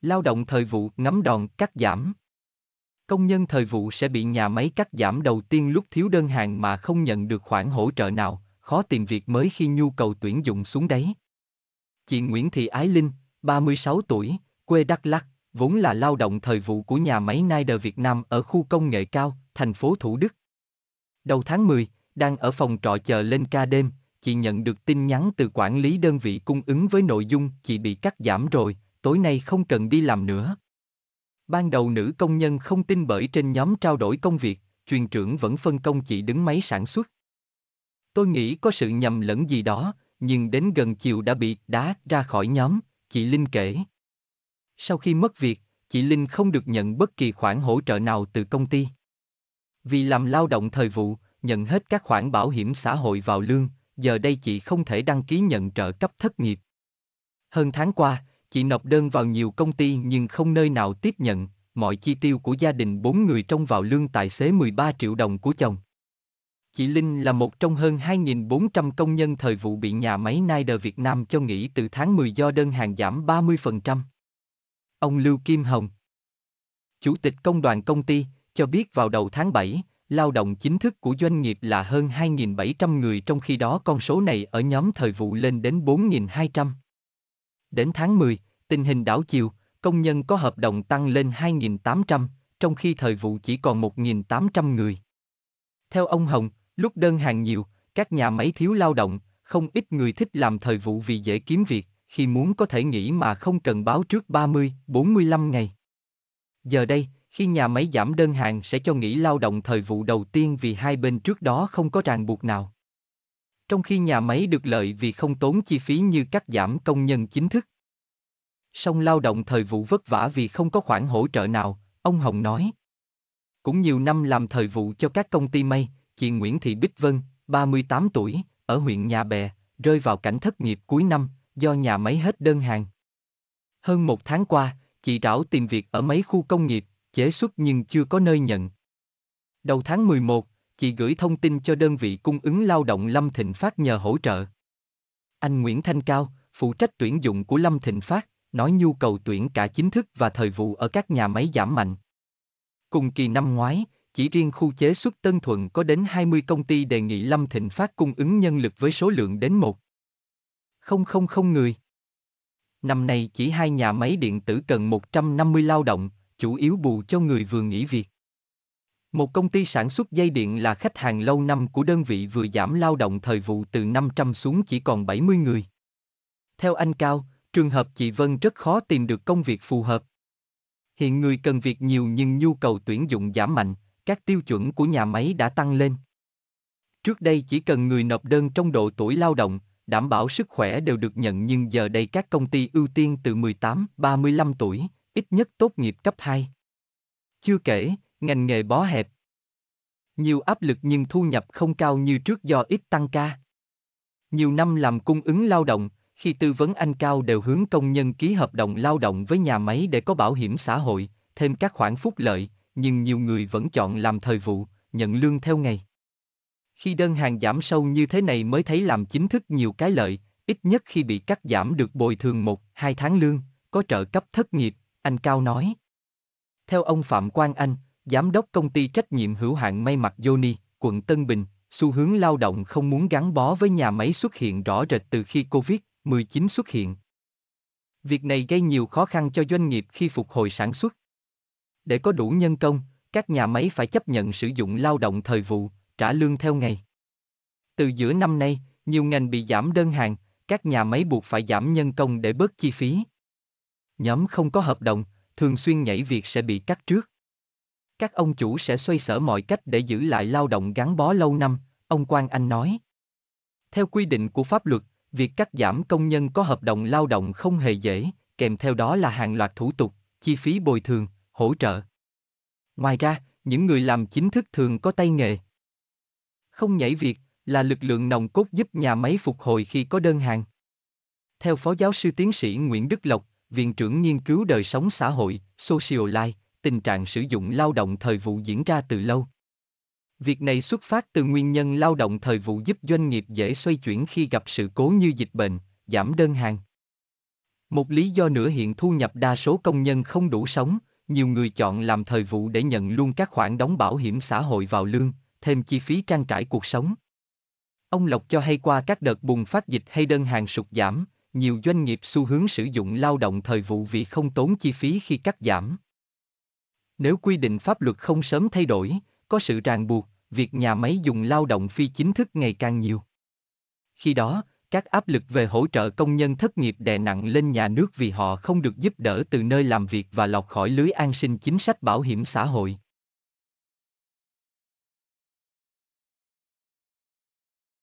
Lao động thời vụ ngắm đòn cắt giảm. Công nhân thời vụ sẽ bị nhà máy cắt giảm đầu tiên lúc thiếu đơn hàng mà không nhận được khoản hỗ trợ nào, khó tìm việc mới khi nhu cầu tuyển dụng xuống đáy. Chị Nguyễn Thị Ái Linh, 36 tuổi, quê Đắk Lắk, vốn là lao động thời vụ của nhà máy Nider Việt Nam ở khu công nghệ cao, thành phố Thủ Đức. Đầu tháng 10, đang ở phòng trọ chờ lên ca đêm, chị nhận được tin nhắn từ quản lý đơn vị cung ứng với nội dung chị bị cắt giảm rồi, tối nay không cần đi làm nữa. Ban đầu nữ công nhân không tin bởi trên nhóm trao đổi công việc, truyền trưởng vẫn phân công chỉ đứng máy sản xuất. Tôi nghĩ có sự nhầm lẫn gì đó, nhưng đến gần chiều đã bị đá ra khỏi nhóm, chị Linh kể. Sau khi mất việc, chị Linh không được nhận bất kỳ khoản hỗ trợ nào từ công ty. Vì làm lao động thời vụ, nhận hết các khoản bảo hiểm xã hội vào lương, giờ đây chị không thể đăng ký nhận trợ cấp thất nghiệp. Hơn tháng qua, chị nộp đơn vào nhiều công ty nhưng không nơi nào tiếp nhận, mọi chi tiêu của gia đình bốn người trông vào lương tài xế 13 triệu đồng của chồng. Chị Linh là một trong hơn 2.400 công nhân thời vụ bị nhà máy Nider Việt Nam cho nghỉ từ tháng 10 do đơn hàng giảm 30%. Ông Lưu Kim Hồng, Chủ tịch Công đoàn Công ty, cho biết vào đầu tháng 7, lao động chính thức của doanh nghiệp là hơn 2.700 người trong khi đó con số này ở nhóm thời vụ lên đến 4.200. Đến tháng 10, tình hình đảo chiều, công nhân có hợp đồng tăng lên 2.800, trong khi thời vụ chỉ còn 1.800 người. Theo ông Hồng, lúc đơn hàng nhiều, các nhà máy thiếu lao động, không ít người thích làm thời vụ vì dễ kiếm việc, khi muốn có thể nghỉ mà không cần báo trước 30, 45 ngày. Giờ đây, khi nhà máy giảm đơn hàng sẽ cho nghỉ lao động thời vụ đầu tiên vì hai bên trước đó không có ràng buộc nào trong khi nhà máy được lợi vì không tốn chi phí như cắt giảm công nhân chính thức. Song lao động thời vụ vất vả vì không có khoản hỗ trợ nào, ông Hồng nói. Cũng nhiều năm làm thời vụ cho các công ty may, chị Nguyễn Thị Bích Vân, 38 tuổi, ở huyện Nhà Bè, rơi vào cảnh thất nghiệp cuối năm, do nhà máy hết đơn hàng. Hơn một tháng qua, chị rảo tìm việc ở mấy khu công nghiệp, chế xuất nhưng chưa có nơi nhận. Đầu tháng 11, chị gửi thông tin cho đơn vị cung ứng lao động Lâm Thịnh Phát nhờ hỗ trợ. Anh Nguyễn Thanh Cao, phụ trách tuyển dụng của Lâm Thịnh Phát, nói nhu cầu tuyển cả chính thức và thời vụ ở các nhà máy giảm mạnh. Cùng kỳ năm ngoái, chỉ riêng khu chế xuất Tân Thuận có đến 20 công ty đề nghị Lâm Thịnh Phát cung ứng nhân lực với số lượng đến 1. 000 người. Năm nay chỉ hai nhà máy điện tử cần 150 lao động, chủ yếu bù cho người vừa nghỉ việc. Một công ty sản xuất dây điện là khách hàng lâu năm của đơn vị vừa giảm lao động thời vụ từ 500 xuống chỉ còn 70 người. Theo anh Cao, trường hợp chị Vân rất khó tìm được công việc phù hợp. Hiện người cần việc nhiều nhưng nhu cầu tuyển dụng giảm mạnh, các tiêu chuẩn của nhà máy đã tăng lên. Trước đây chỉ cần người nộp đơn trong độ tuổi lao động, đảm bảo sức khỏe đều được nhận nhưng giờ đây các công ty ưu tiên từ 18, 35 tuổi, ít nhất tốt nghiệp cấp 2. Chưa kể, ngành nghề bó hẹp. Nhiều áp lực nhưng thu nhập không cao như trước do ít tăng ca. Nhiều năm làm cung ứng lao động, khi tư vấn anh Cao đều hướng công nhân ký hợp đồng lao động với nhà máy để có bảo hiểm xã hội, thêm các khoản phúc lợi, nhưng nhiều người vẫn chọn làm thời vụ, nhận lương theo ngày. Khi đơn hàng giảm sâu như thế này mới thấy làm chính thức nhiều cái lợi, ít nhất khi bị cắt giảm được bồi thường một, hai tháng lương, có trợ cấp thất nghiệp, anh Cao nói. Theo ông Phạm Quang Anh, Giám đốc công ty trách nhiệm hữu hạn may mặc Yoni, quận Tân Bình, xu hướng lao động không muốn gắn bó với nhà máy xuất hiện rõ rệt từ khi Covid-19 xuất hiện. Việc này gây nhiều khó khăn cho doanh nghiệp khi phục hồi sản xuất. Để có đủ nhân công, các nhà máy phải chấp nhận sử dụng lao động thời vụ, trả lương theo ngày. Từ giữa năm nay, nhiều ngành bị giảm đơn hàng, các nhà máy buộc phải giảm nhân công để bớt chi phí. Nhóm không có hợp đồng, thường xuyên nhảy việc sẽ bị cắt trước. Các ông chủ sẽ xoay sở mọi cách để giữ lại lao động gắn bó lâu năm, ông Quang Anh nói. Theo quy định của pháp luật, việc cắt giảm công nhân có hợp đồng lao động không hề dễ, kèm theo đó là hàng loạt thủ tục, chi phí bồi thường, hỗ trợ. Ngoài ra, những người làm chính thức thường có tay nghề. Không nhảy việc là lực lượng nòng cốt giúp nhà máy phục hồi khi có đơn hàng. Theo Phó Giáo sư Tiến sĩ Nguyễn Đức Lộc, Viện trưởng Nghiên cứu Đời sống xã hội, Social tình trạng sử dụng lao động thời vụ diễn ra từ lâu. Việc này xuất phát từ nguyên nhân lao động thời vụ giúp doanh nghiệp dễ xoay chuyển khi gặp sự cố như dịch bệnh, giảm đơn hàng. Một lý do nữa hiện thu nhập đa số công nhân không đủ sống, nhiều người chọn làm thời vụ để nhận luôn các khoản đóng bảo hiểm xã hội vào lương, thêm chi phí trang trải cuộc sống. Ông Lộc cho hay qua các đợt bùng phát dịch hay đơn hàng sụt giảm, nhiều doanh nghiệp xu hướng sử dụng lao động thời vụ vì không tốn chi phí khi cắt giảm. Nếu quy định pháp luật không sớm thay đổi, có sự ràng buộc, việc nhà máy dùng lao động phi chính thức ngày càng nhiều. Khi đó, các áp lực về hỗ trợ công nhân thất nghiệp đè nặng lên nhà nước vì họ không được giúp đỡ từ nơi làm việc và lọt khỏi lưới an sinh chính sách bảo hiểm xã hội.